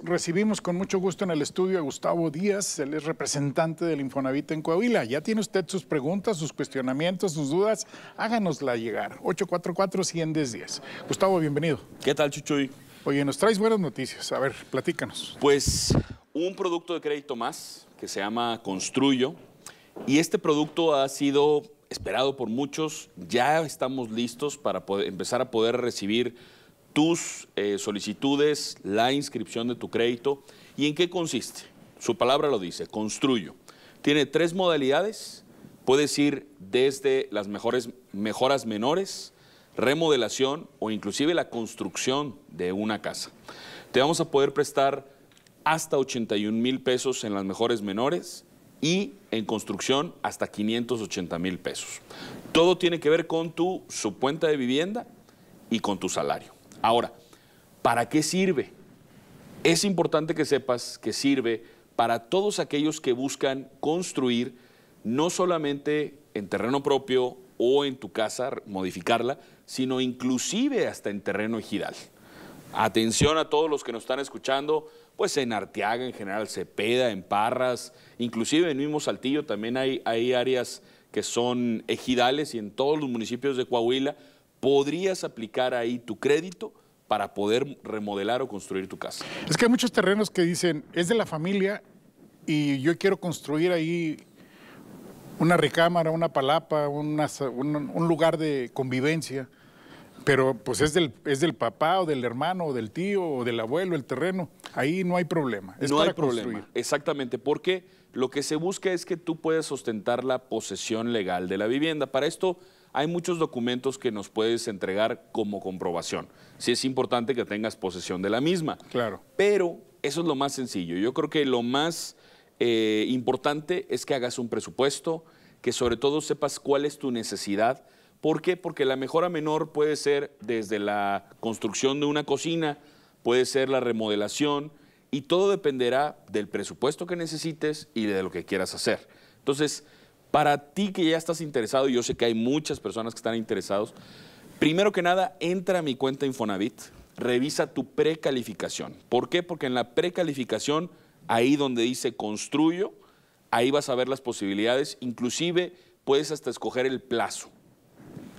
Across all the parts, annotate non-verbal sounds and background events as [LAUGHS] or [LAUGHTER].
Recibimos con mucho gusto en el estudio a Gustavo Díaz, él es representante del Infonavit en Coahuila. Ya tiene usted sus preguntas, sus cuestionamientos, sus dudas, háganosla llegar. 844-110. Gustavo, bienvenido. ¿Qué tal, Chuchuy? Oye, nos traes buenas noticias. A ver, platícanos. Pues un producto de crédito más que se llama Construyo. Y este producto ha sido esperado por muchos. Ya estamos listos para empezar a poder recibir tus eh, solicitudes, la inscripción de tu crédito y en qué consiste. Su palabra lo dice, construyo. Tiene tres modalidades. Puedes ir desde las mejores, mejoras menores, remodelación o inclusive la construcción de una casa. Te vamos a poder prestar hasta 81 mil pesos en las mejores menores y en construcción hasta 580 mil pesos. Todo tiene que ver con tu cuenta de vivienda y con tu salario. Ahora, ¿para qué sirve? Es importante que sepas que sirve para todos aquellos que buscan construir no solamente en terreno propio o en tu casa, modificarla, sino inclusive hasta en terreno ejidal. Atención a todos los que nos están escuchando, pues en Arteaga, en General Cepeda, en Parras, inclusive en mismo Saltillo también hay, hay áreas que son ejidales y en todos los municipios de Coahuila podrías aplicar ahí tu crédito para poder remodelar o construir tu casa. Es que hay muchos terrenos que dicen, es de la familia y yo quiero construir ahí una recámara, una palapa, un, lugar de convivencia, pero pues es del, es del papá o del hermano o del tío o del abuelo el terreno, ahí no hay problema. no hay problema, exactamente, porque lo que se busca es que tú puedas ostentar la posesión legal de la vivienda. Para esto hay muchos documentos que nos puedes entregar como comprobación. Sí es importante que tengas posesión de la misma. Claro. Pero eso es lo más sencillo. Yo creo que lo más eh, importante es que hagas un presupuesto, que sobre todo sepas cuál es tu necesidad. ¿Por qué? Porque la mejora menor puede ser desde la construcción de una cocina, puede ser la remodelación, y todo dependerá del presupuesto que necesites y de lo que quieras hacer. Entonces, para ti que ya estás interesado, y yo sé que hay muchas personas que están interesados, primero que nada, entra a mi cuenta Infonavit, revisa tu precalificación. ¿Por qué? Porque en la precalificación, ahí donde dice construyo, ahí vas a ver las posibilidades, inclusive puedes hasta escoger el plazo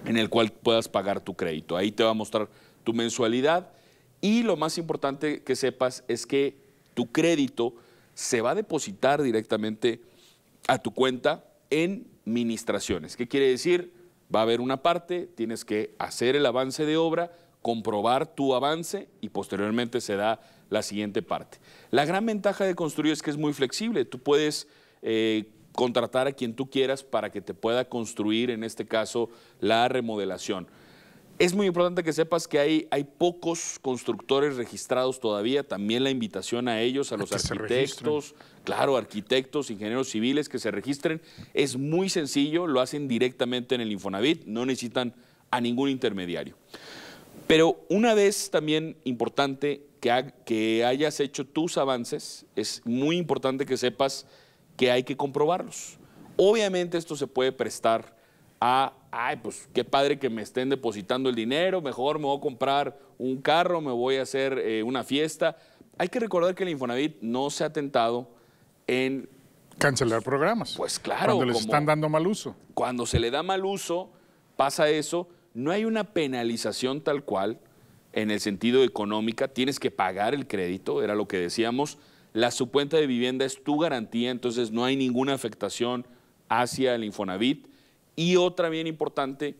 en el cual puedas pagar tu crédito. Ahí te va a mostrar tu mensualidad y lo más importante que sepas es que tu crédito se va a depositar directamente a tu cuenta en ministraciones. ¿Qué quiere decir? Va a haber una parte, tienes que hacer el avance de obra, comprobar tu avance y posteriormente se da la siguiente parte. La gran ventaja de construir es que es muy flexible. Tú puedes eh, contratar a quien tú quieras para que te pueda construir, en este caso, la remodelación. Es muy importante que sepas que hay, hay pocos constructores registrados todavía, también la invitación a ellos, a, los arquitectos, claro, arquitectos, ingenieros civiles que se registren. Es muy sencillo, lo hacen directamente en el Infonavit, no necesitan a ningún intermediario. Pero una vez también importante que, que hayas hecho tus avances, es muy importante que sepas que hay que comprobarlos. Obviamente esto se puede prestar ay, pues qué padre que me estén depositando el dinero, mejor me voy a comprar un carro, me voy a hacer eh, una fiesta. Hay que recordar que el Infonavit no se ha tentado en... Cancelar programas. Pues claro. Cuando les están dando mal uso. Cuando se le da mal uso, pasa eso. No hay una penalización tal cual en el sentido económica. Tienes que pagar el crédito, era lo que decíamos. La supuesta de vivienda es tu garantía, entonces no hay ninguna afectación hacia el Infonavit. Y otra bien importante,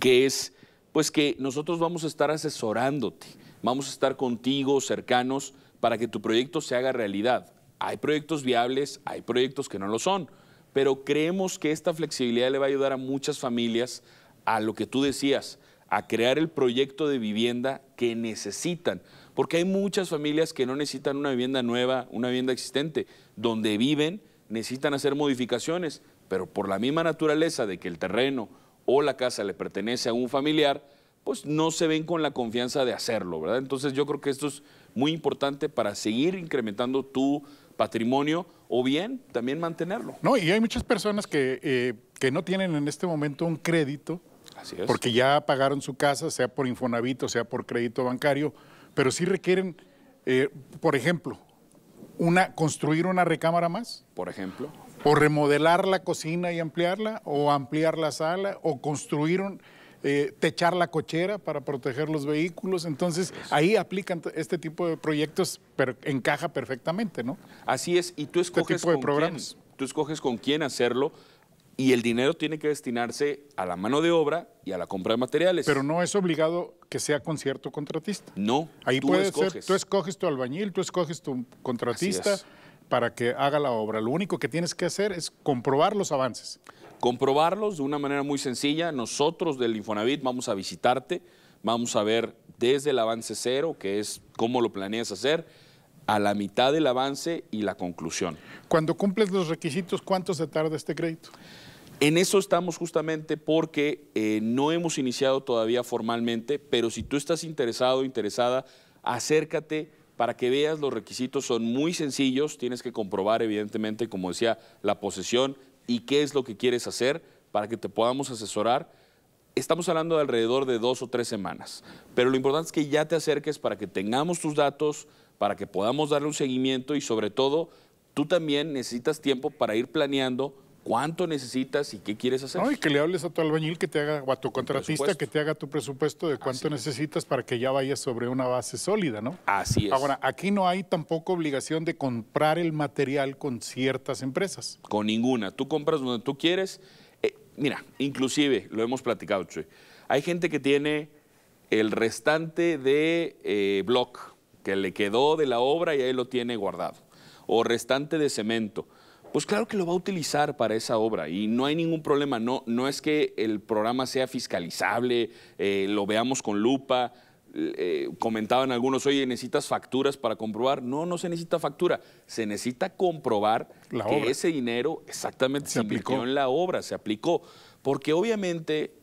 que es pues que nosotros vamos a estar asesorándote, vamos a estar contigo, cercanos, para que tu proyecto se haga realidad. Hay proyectos viables, hay proyectos que no lo son, pero creemos que esta flexibilidad le va a ayudar a muchas familias a lo que tú decías, a crear el proyecto de vivienda que necesitan, porque hay muchas familias que no necesitan una vivienda nueva, una vivienda existente, donde viven necesitan hacer modificaciones, pero por la misma naturaleza de que el terreno o la casa le pertenece a un familiar, pues no se ven con la confianza de hacerlo, ¿verdad? Entonces yo creo que esto es muy importante para seguir incrementando tu patrimonio o bien también mantenerlo. No, y hay muchas personas que, eh, que no tienen en este momento un crédito, porque ya pagaron su casa, sea por infonavito, sea por crédito bancario, pero sí requieren, eh, por ejemplo, una, construir una recámara más. Por ejemplo o remodelar la cocina y ampliarla, o ampliar la sala, o construir eh, techar la cochera para proteger los vehículos. Entonces, ahí aplican este tipo de proyectos, encaja perfectamente, ¿no? Así es, y tú este escoges tipo programas. tú escoges con quién hacerlo y el dinero tiene que destinarse a la mano de obra y a la compra de materiales. Pero no es obligado que sea con cierto contratista. No, ahí tú escoges. tú escoges tu albañil, tú escoges tu contratista para que haga la obra. Lo único que tienes que hacer es comprobar los avances. Comprobarlos de una manera muy sencilla. Nosotros del Infonavit vamos a visitarte, vamos a ver desde el avance cero, que es cómo lo planeas hacer, a la mitad del avance y la conclusión. Cuando cumples los requisitos, ¿cuánto se tarda este crédito? En eso estamos justamente porque eh, no hemos iniciado todavía formalmente, pero si tú estás interesado, interesada, acércate para que veas los requisitos son muy sencillos, tienes que comprobar evidentemente, como decía, la posesión y qué es lo que quieres hacer para que te podamos asesorar. Estamos hablando de alrededor de dos o tres semanas, pero lo importante es que ya te acerques para que tengamos tus datos, para que podamos darle un seguimiento y sobre todo tú también necesitas tiempo para ir planeando cuánto necesitas y qué quieres hacer. No, y que le hables a tu albañil que te haga, o a tu contratista que te haga tu presupuesto de cuánto necesitas para que ya vayas sobre una base sólida, ¿no? Así es. Ahora, aquí no hay tampoco obligación de comprar el material con ciertas empresas. Con ninguna. Tú compras donde tú quieres. Eh, mira, inclusive, lo hemos platicado, Chuy. Hay gente que tiene el restante de eh, block que le quedó de la obra y ahí lo tiene guardado. O restante de cemento pues claro que lo va a utilizar para esa obra y no hay ningún problema. No, no es que el programa sea fiscalizable, eh, lo veamos con lupa. Eh, comentaban algunos, oye, necesitas facturas para comprobar. No, no se necesita factura, se necesita comprobar que ese dinero exactamente se aplicó. en la obra, se aplicó. Porque obviamente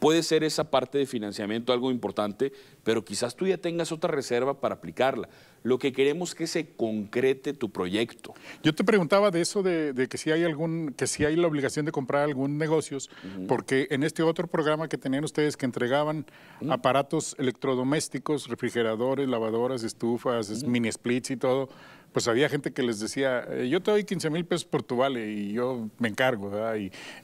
Puede ser esa parte de financiamiento algo importante, pero quizás tú ya tengas otra reserva para aplicarla. Lo que queremos es que se concrete tu proyecto. Yo te preguntaba de eso de, que si hay algún, que si hay la obligación de comprar algún negocios, porque en este otro programa que tenían ustedes que entregaban aparatos electrodomésticos, refrigeradores, lavadoras, estufas, mini splits y todo, pues había gente que les decía, eh, yo te doy 15 mil pesos por tu vale y yo me encargo, ¿verdad?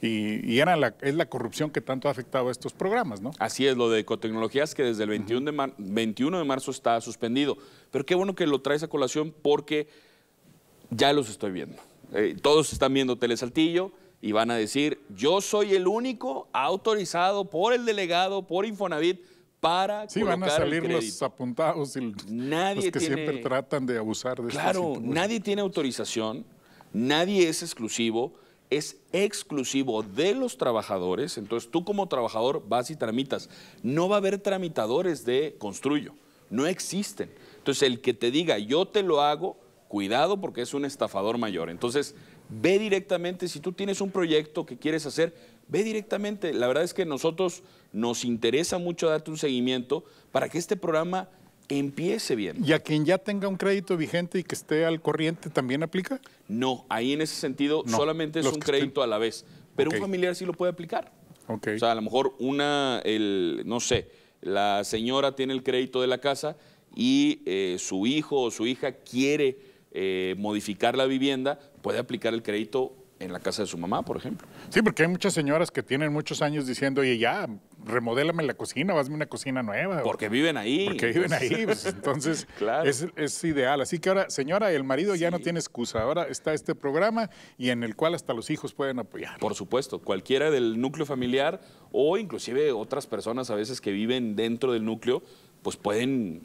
Y, era la, es la corrupción que tanto ha afectado a estos programas, ¿no? Así es, lo de ecotecnologías que desde el 21, de, de marzo está suspendido. Pero qué bueno que lo traes a colación porque ya los estoy viendo. Eh, todos están viendo Telesaltillo y van a decir, yo soy el único autorizado por el delegado, por Infonavit, para sí, van a salir los apuntados y nadie que siempre tratan de abusar de este Claro, nadie tiene autorización, nadie es exclusivo, es exclusivo de los trabajadores, entonces tú como trabajador vas y tramitas. No va a haber tramitadores de construyo, no existen. Entonces el que te diga yo te lo hago, cuidado porque es un estafador mayor. Entonces ve directamente si tú tienes un proyecto que quieres hacer, Ve directamente, la verdad es que nosotros nos interesa mucho darte un seguimiento para que este programa empiece bien. ¿Y a quien ya tenga un crédito vigente y que esté al corriente también aplica? No, ahí en ese sentido solamente es un crédito a la vez, pero un familiar sí lo puede aplicar. O sea, a lo mejor una, el, no sé, la señora tiene el crédito de la casa y eh, su hijo o su hija quiere eh, modificar la vivienda, puede aplicar el crédito en la casa de su mamá, por ejemplo. Sí, porque hay muchas señoras que tienen muchos años diciendo, oye, ya, remodélame la cocina hazme una cocina nueva. Porque viven ahí. Porque viven ahí, pues, entonces [LAUGHS] es, ideal. Así que ahora, señora, el marido ya no tiene excusa. Ahora está este programa y en el cual hasta los hijos pueden apoyar. Por supuesto, cualquiera del núcleo familiar o inclusive otras personas a veces que viven dentro del núcleo, pues pueden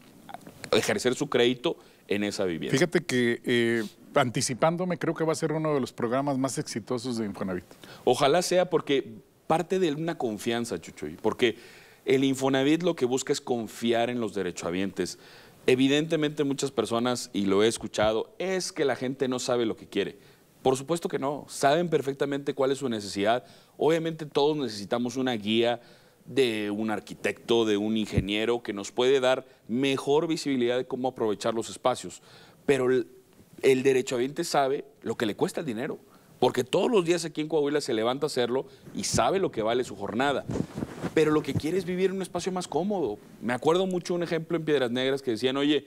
ejercer su crédito en esa vivienda. Fíjate que eh, anticipándome, creo que va a ser uno de los programas más exitosos de Infonavit. Ojalá sea porque parte de una confianza, Chuchuy, porque el Infonavit lo que busca es confiar en los derechohabientes. Evidentemente muchas personas, y lo he escuchado, es que la gente no sabe lo que quiere. Por supuesto que no, saben perfectamente cuál es su necesidad. Obviamente todos necesitamos una guía de un arquitecto, de un ingeniero, que nos puede dar mejor visibilidad de cómo aprovechar los espacios. Pero el, el derechohabiente sabe lo que le cuesta el dinero, porque todos los días aquí en Coahuila se levanta a hacerlo y sabe lo que vale su jornada. Pero lo que quiere es vivir en un espacio más cómodo. Me acuerdo mucho un ejemplo en Piedras Negras que decían, oye,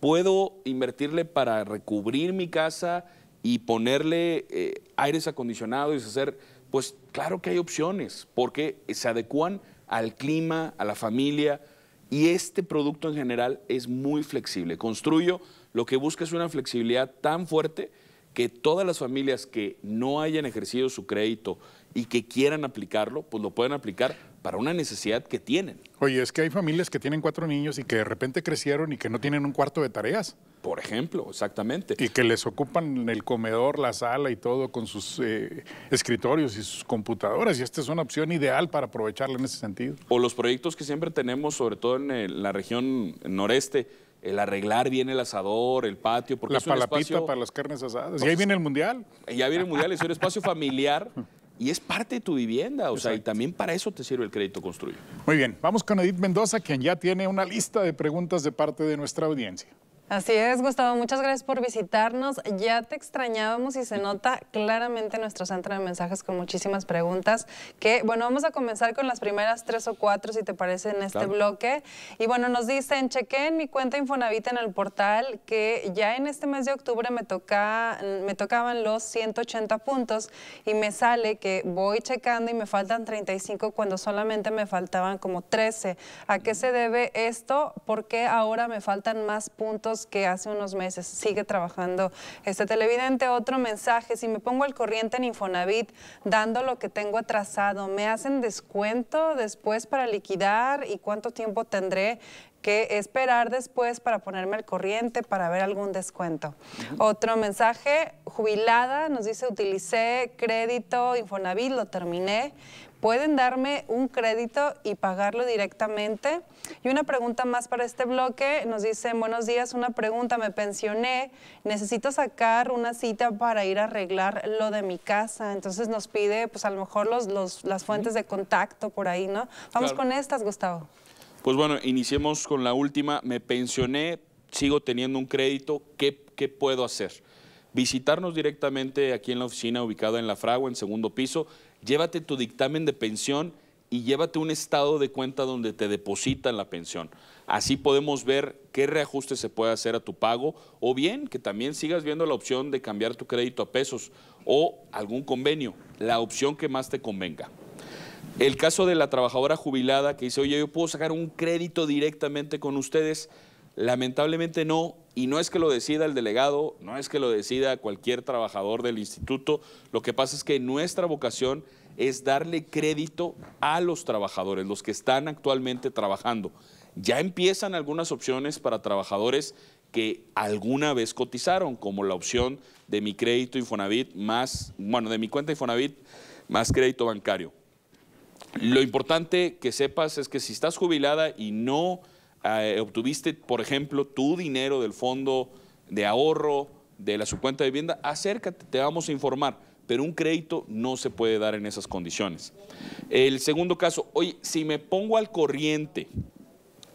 puedo invertirle para recubrir mi casa y ponerle eh, aires acondicionados y hacer, pues claro que hay opciones, porque se adecuan al clima, a la familia. Y este producto en general es muy flexible. Construyo lo que busca es una flexibilidad tan fuerte que todas las familias que no hayan ejercido su crédito y que quieran aplicarlo, pues lo pueden aplicar para una necesidad que tienen. Oye, es que hay familias que tienen cuatro niños y que de repente crecieron y que no tienen un cuarto de tareas. Por ejemplo, exactamente. Y que les ocupan el comedor, la sala y todo con sus eh, escritorios y sus computadoras. Y esta es una opción ideal para aprovecharla en ese sentido. O los proyectos que siempre tenemos, sobre todo en, eh, la región noreste, el arreglar bien el asador, el patio. Porque la es un palapita para las carnes asadas. y pues ahí viene el mundial. Y ya viene el mundial, es un [LAUGHS] espacio familiar y es parte de tu vivienda, o sea, y también para eso te sirve el crédito construido. Muy bien, vamos con Edith Mendoza, quien ya tiene una lista de preguntas de parte de nuestra audiencia. Así es, Gustavo, muchas gracias por visitarnos. Ya te extrañábamos y se nota claramente nuestro centro de mensajes con muchísimas preguntas. Que bueno, vamos a comenzar con las primeras tres o cuatro, si te parece, en este bloque. Y bueno, nos dicen, chequé en mi cuenta Infonavit en el portal que ya en este mes de octubre me, toca, me tocaban los 180 puntos y me sale que voy checando y me faltan 35 cuando solamente me faltaban como 13. ¿A qué se debe esto? ¿Por qué ahora me faltan más puntos? que hace unos meses sigue trabajando este televidente. Otro mensaje, si me pongo al corriente en Infonavit, dando lo que tengo atrasado, ¿me hacen descuento después para liquidar y cuánto tiempo tendré que esperar después para ponerme al corriente, para ver algún descuento? Otro mensaje, jubilada, nos dice, utilicé crédito Infonavit, lo terminé. ¿Pueden darme un crédito y pagarlo directamente? Y una pregunta más para este bloque. Nos dice, buenos días, una pregunta, me pensioné, necesito sacar una cita para ir a arreglar lo de mi casa. Entonces nos pide, pues a lo mejor los, las fuentes de contacto por ahí, ¿no? Vamos con estas, Gustavo. Pues bueno, iniciemos con la última. Me pensioné, sigo teniendo un crédito. ¿Qué, puedo hacer? Visitarnos directamente aquí en la oficina ubicada en La Fragua, en segundo piso. Llévate tu dictamen de pensión y llévate un estado de cuenta donde te depositan la pensión. Así podemos ver qué reajuste se puede hacer a tu pago o bien que también sigas viendo la opción de cambiar tu crédito a pesos o algún convenio, la opción que más te convenga. El caso de la trabajadora jubilada que dice, oye, yo puedo sacar un crédito directamente con ustedes. Lamentablemente no, y no es que lo decida el delegado, no es que lo decida cualquier trabajador del instituto, lo que pasa es que nuestra vocación es darle crédito a los trabajadores, los que están actualmente trabajando. Ya empiezan algunas opciones para trabajadores que alguna vez cotizaron, como la opción de mi crédito Infonavit más, bueno, de mi cuenta Infonavit más crédito bancario. Lo importante que sepas es que si estás jubilada y no eh, obtuviste, por ejemplo, tu dinero del fondo de ahorro, de la subcuenta de vivienda, acércate, te vamos a informar. Pero un crédito no se puede dar en esas condiciones. El segundo caso, oye, si me pongo al corriente,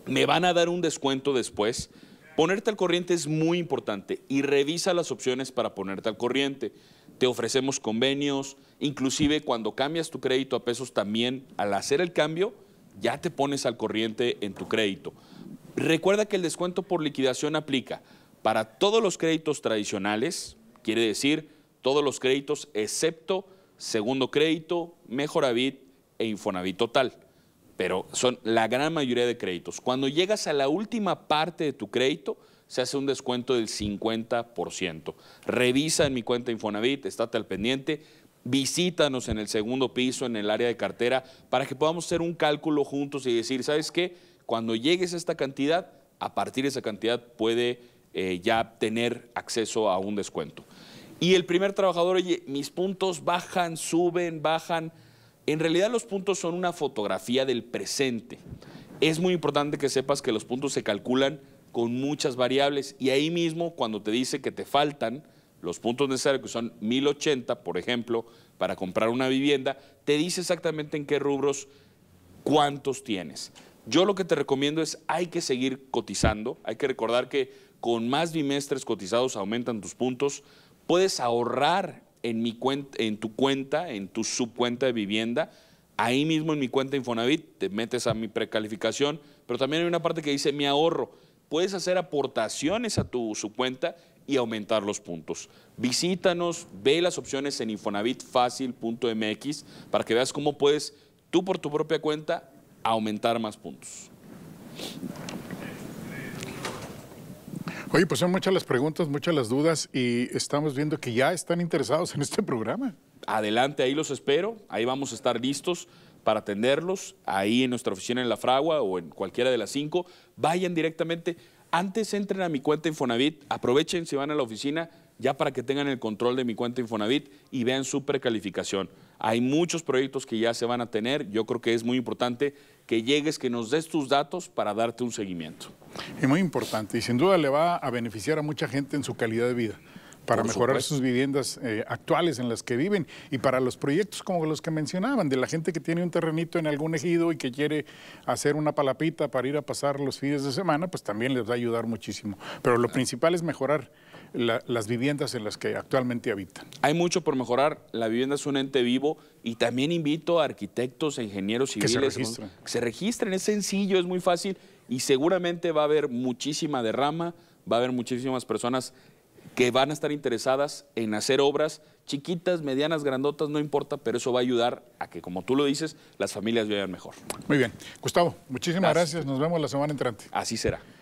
me van a dar un descuento después. Ponerte al corriente es muy importante y revisa las opciones para ponerte al corriente te ofrecemos convenios, inclusive cuando cambias tu crédito a pesos también, al hacer el cambio, ya te pones al corriente en tu crédito. Recuerda que el descuento por liquidación aplica para todos los créditos tradicionales, quiere decir todos los créditos excepto segundo crédito, Mejoravit e Infonavit Total pero son la gran mayoría de créditos. Cuando llegas a la última parte de tu crédito, se hace un descuento del 50%. Revisa en mi cuenta Infonavit, estate al pendiente, visítanos en el segundo piso, en el área de cartera, para que podamos hacer un cálculo juntos y decir, ¿sabes qué? Cuando llegues a esta cantidad, a partir de esa cantidad puede eh, ya tener acceso a un descuento. Y el primer trabajador, oye, mis puntos bajan, suben, bajan. En realidad los puntos son una fotografía del presente. Es muy importante que sepas que los puntos se calculan con muchas variables y ahí mismo cuando te dice que te faltan los puntos necesarios, que son 1080, por ejemplo, para comprar una vivienda, te dice exactamente en qué rubros cuántos tienes. Yo lo que te recomiendo es hay que seguir cotizando, hay que recordar que con más bimestres cotizados aumentan tus puntos, puedes ahorrar en, mi en tu cuenta, en tu subcuenta de vivienda, ahí mismo en mi cuenta Infonavit, te metes a mi precalificación, pero también hay una parte que dice mi ahorro. Puedes hacer aportaciones a tu subcuenta y aumentar los puntos. Visítanos, ve las opciones en infonavitfacil.mx para que veas cómo puedes tú por tu propia cuenta aumentar más puntos. Oye, pues son muchas las preguntas, muchas las dudas y estamos viendo que ya están interesados en este programa. Adelante, ahí los espero, ahí vamos a estar listos para atenderlos, ahí en nuestra oficina en La Fragua o en cualquiera de las cinco. Vayan directamente, antes entren a mi cuenta Infonavit, aprovechen si van a la oficina ya para que tengan el control de mi cuenta Infonavit y vean su precalificación. Hay muchos proyectos que ya se van a tener, yo creo que es muy importante que llegues, que nos des tus datos para darte un seguimiento. Es muy importante y sin duda le va a beneficiar a mucha gente en su calidad de vida para mejorar sus viviendas eh, actuales en las que viven y para los proyectos como los que mencionaban, de la gente que tiene un terrenito en algún ejido y que quiere hacer una palapita para ir a pasar los fines de semana, pues también les va a ayudar muchísimo. Pero lo principal es mejorar las viviendas en las que actualmente habitan. Hay mucho por mejorar, la vivienda es un ente vivo y también invito a arquitectos e ingenieros civiles que se registren, que se registren. es sencillo, es muy fácil y seguramente va a haber muchísima derrama, va a haber muchísimas personas que van a estar interesadas en hacer obras chiquitas, medianas, grandotas, no importa, pero eso va a ayudar a que, como tú lo dices, las familias vivan mejor. Muy bien. Gustavo, muchísimas gracias. gracias. Nos vemos la semana entrante. Así será.